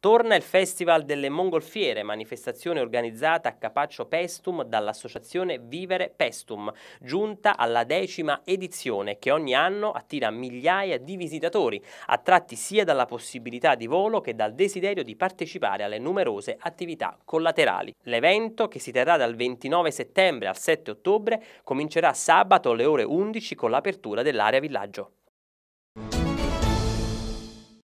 Torna il Festival delle Mongolfiere, manifestazione organizzata a Capaccio Pestum dall'associazione Vivere Pestum, giunta alla decima edizione che ogni anno attira migliaia di visitatori, attratti sia dalla possibilità di volo che dal desiderio di partecipare alle numerose attività collaterali. L'evento, che si terrà dal 29 settembre al 7 ottobre, comincerà sabato alle ore 11 con l'apertura dell'area villaggio.